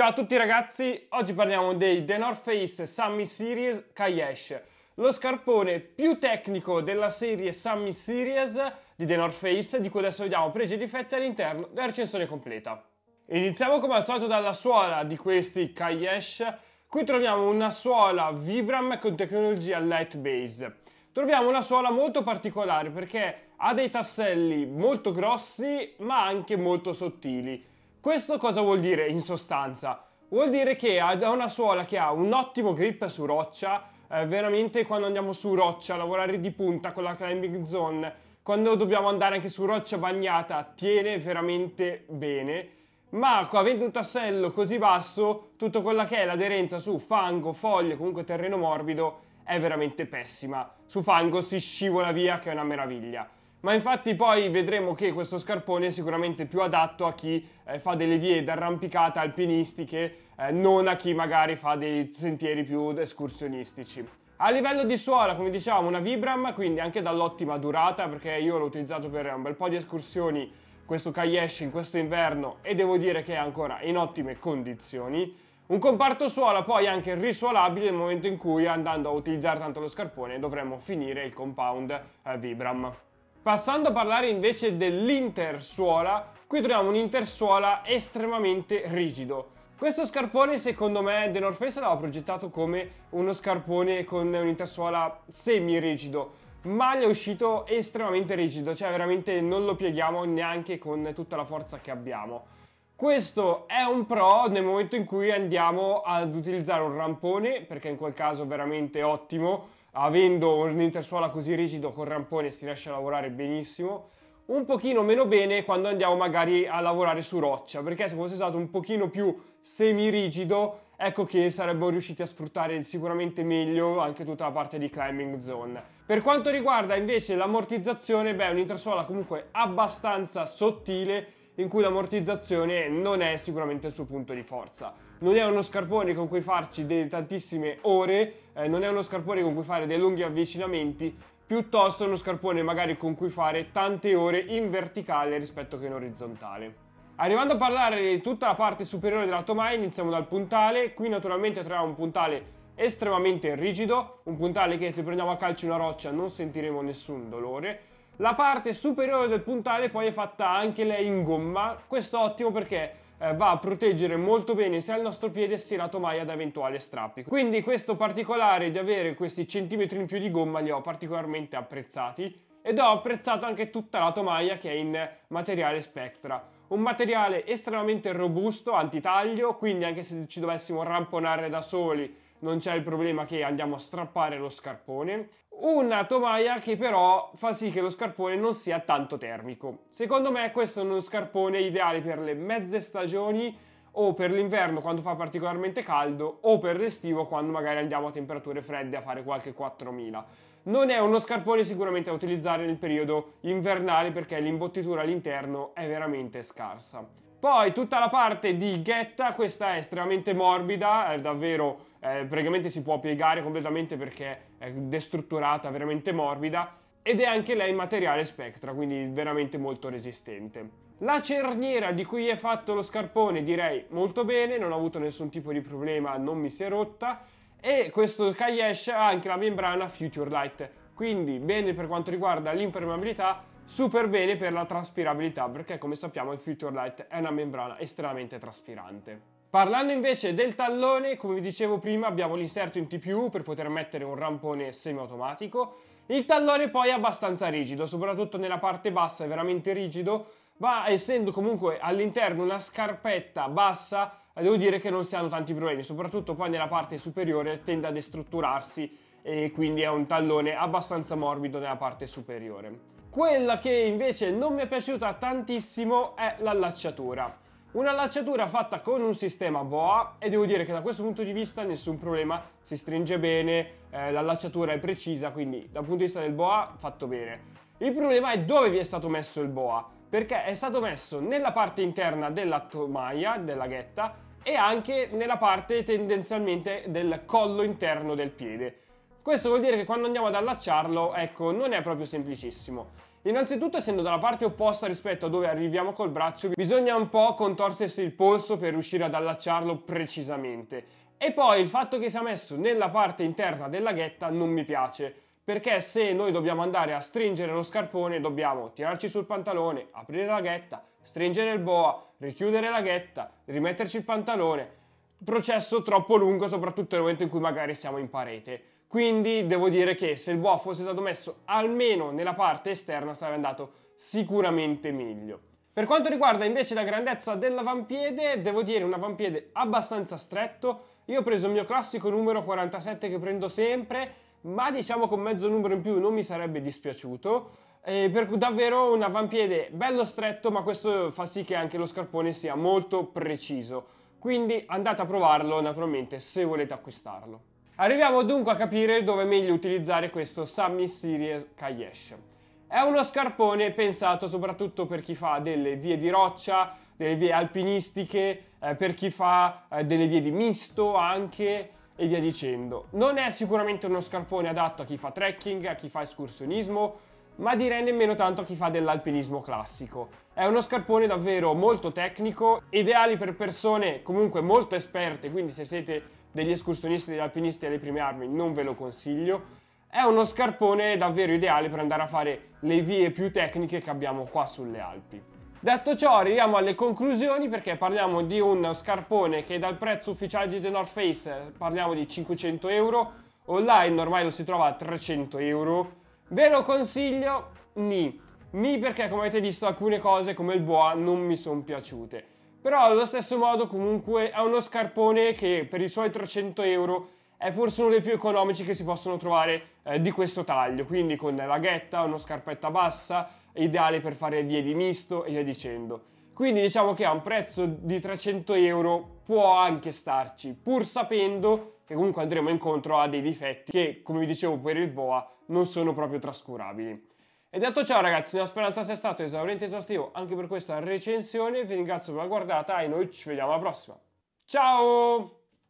Ciao a tutti ragazzi, oggi parliamo dei The North Face Sammy Series Kayesh, lo scarpone più tecnico della serie Summit Series di The North Face, di cui adesso vediamo pregi e difetti all'interno della recensione completa. Iniziamo come al solito dalla suola di questi Kayesh, qui troviamo una suola Vibram con tecnologia Light Base. Troviamo una suola molto particolare perché ha dei tasselli molto grossi ma anche molto sottili questo cosa vuol dire in sostanza? Vuol dire che ha una suola che ha un ottimo grip su roccia, eh, veramente quando andiamo su roccia, a lavorare di punta con la climbing zone, quando dobbiamo andare anche su roccia bagnata, tiene veramente bene. Ma avendo un tassello così basso, tutta quella che è l'aderenza su fango, foglie, comunque terreno morbido, è veramente pessima. Su fango si scivola via, che è una meraviglia ma infatti poi vedremo che questo scarpone è sicuramente più adatto a chi eh, fa delle vie d'arrampicata alpinistiche, eh, non a chi magari fa dei sentieri più escursionistici. A livello di suola, come dicevamo, una Vibram, quindi anche dall'ottima durata, perché io l'ho utilizzato per un bel po' di escursioni questo Kayesh in questo inverno e devo dire che è ancora in ottime condizioni. Un comparto suola poi anche risuolabile nel momento in cui andando a utilizzare tanto lo scarpone dovremmo finire il compound eh, Vibram. Passando a parlare invece dell'intersuola, qui troviamo un intersuola estremamente rigido. Questo scarpone secondo me The North Face l'aveva progettato come uno scarpone con un'intersuola semi-rigido, ma gli è uscito estremamente rigido, cioè veramente non lo pieghiamo neanche con tutta la forza che abbiamo. Questo è un pro nel momento in cui andiamo ad utilizzare un rampone, perché in quel caso è veramente ottimo, avendo un intersuola così rigido con rampone si riesce a lavorare benissimo, un pochino meno bene quando andiamo magari a lavorare su roccia, perché se fosse stato un pochino più semirigido, ecco che saremmo riusciti a sfruttare sicuramente meglio anche tutta la parte di climbing zone. Per quanto riguarda invece l'ammortizzazione, beh, è un'intersuola comunque abbastanza sottile, in cui l'ammortizzazione non è sicuramente il suo punto di forza. Non è uno scarpone con cui farci delle tantissime ore, eh, non è uno scarpone con cui fare dei lunghi avvicinamenti, piuttosto è uno scarpone magari con cui fare tante ore in verticale rispetto che in orizzontale. Arrivando a parlare di tutta la parte superiore della tomaia iniziamo dal puntale, qui naturalmente troviamo un puntale estremamente rigido, un puntale che se prendiamo a calcio una roccia non sentiremo nessun dolore, la parte superiore del puntale poi è fatta anche lei in gomma, questo è ottimo perché eh, va a proteggere molto bene sia il nostro piede sia la tomaia da eventuali strappi. Quindi questo particolare di avere questi centimetri in più di gomma li ho particolarmente apprezzati ed ho apprezzato anche tutta la tomaia che è in materiale Spectra. Un materiale estremamente robusto, antitaglio, quindi anche se ci dovessimo ramponare da soli non c'è il problema che andiamo a strappare lo scarpone. Una tovaia che però fa sì che lo scarpone non sia tanto termico. Secondo me questo è uno scarpone ideale per le mezze stagioni o per l'inverno quando fa particolarmente caldo o per l'estivo quando magari andiamo a temperature fredde a fare qualche 4000. Non è uno scarpone sicuramente da utilizzare nel periodo invernale perché l'imbottitura all'interno è veramente scarsa. Poi tutta la parte di ghetta, questa è estremamente morbida, è davvero, eh, praticamente si può piegare completamente perché è destrutturata, veramente morbida ed è anche lei in materiale spectra, quindi veramente molto resistente. La cerniera di cui è fatto lo scarpone direi molto bene, non ho avuto nessun tipo di problema, non mi si è rotta e questo Kayesh ha anche la membrana Future Light, quindi bene per quanto riguarda l'impermeabilità, super bene per la traspirabilità perché come sappiamo il Future Light è una membrana estremamente traspirante. Parlando invece del tallone, come vi dicevo prima abbiamo l'inserto in TPU per poter mettere un rampone semiautomatico, il tallone poi è abbastanza rigido, soprattutto nella parte bassa è veramente rigido, ma essendo comunque all'interno una scarpetta bassa eh, devo dire che non si hanno tanti problemi, soprattutto poi nella parte superiore tende a destrutturarsi e quindi è un tallone abbastanza morbido nella parte superiore. Quella che invece non mi è piaciuta tantissimo è l'allacciatura. Un'allacciatura fatta con un sistema boa e devo dire che da questo punto di vista nessun problema, si stringe bene, eh, l'allacciatura è precisa, quindi dal punto di vista del boa fatto bene. Il problema è dove vi è stato messo il boa, perché è stato messo nella parte interna della tomaia, della ghetta, e anche nella parte tendenzialmente del collo interno del piede questo vuol dire che quando andiamo ad allacciarlo, ecco, non è proprio semplicissimo. Innanzitutto, essendo dalla parte opposta rispetto a dove arriviamo col braccio, bisogna un po' contorsersi il polso per riuscire ad allacciarlo precisamente. E poi il fatto che sia messo nella parte interna della ghetta non mi piace, perché se noi dobbiamo andare a stringere lo scarpone, dobbiamo tirarci sul pantalone, aprire la ghetta, stringere il boa, richiudere la ghetta, rimetterci il pantalone. Processo troppo lungo, soprattutto nel momento in cui magari siamo in parete. Quindi devo dire che se il buoff fosse stato messo almeno nella parte esterna sarebbe andato sicuramente meglio. Per quanto riguarda invece la grandezza dell'avampiede, devo dire un avampiede abbastanza stretto. Io ho preso il mio classico numero 47 che prendo sempre, ma diciamo con mezzo numero in più non mi sarebbe dispiaciuto. Eh, per davvero un avampiede bello stretto, ma questo fa sì che anche lo scarpone sia molto preciso. Quindi andate a provarlo naturalmente se volete acquistarlo. Arriviamo dunque a capire dove è meglio utilizzare questo Sammy Series Kayesh. È uno scarpone pensato soprattutto per chi fa delle vie di roccia, delle vie alpinistiche, eh, per chi fa eh, delle vie di misto anche e via dicendo. Non è sicuramente uno scarpone adatto a chi fa trekking, a chi fa escursionismo, ma direi nemmeno tanto a chi fa dell'alpinismo classico. È uno scarpone davvero molto tecnico, ideali per persone comunque molto esperte, quindi se siete degli escursionisti, e degli alpinisti alle prime armi non ve lo consiglio. È uno scarpone davvero ideale per andare a fare le vie più tecniche che abbiamo qua sulle Alpi. Detto ciò arriviamo alle conclusioni perché parliamo di un scarpone che dal prezzo ufficiale di The North Face eh, parliamo di 500 euro, online ormai lo si trova a 300 euro. Ve lo consiglio? Ni. Ni perché come avete visto alcune cose come il boa non mi sono piaciute. Però allo stesso modo comunque è uno scarpone che per i suoi 300 euro è forse uno dei più economici che si possono trovare eh, di questo taglio, quindi con la ghetta, uno scarpetta bassa, ideale per fare vie di misto e via dicendo. Quindi diciamo che a un prezzo di 300 euro può anche starci, pur sapendo che comunque andremo incontro a dei difetti che, come vi dicevo per il Boa, non sono proprio trascurabili. E detto ciò ragazzi, la speranza sia stato esauriente e esaustivo anche per questa recensione, vi ringrazio per la guardata e noi ci vediamo alla prossima. Ciao!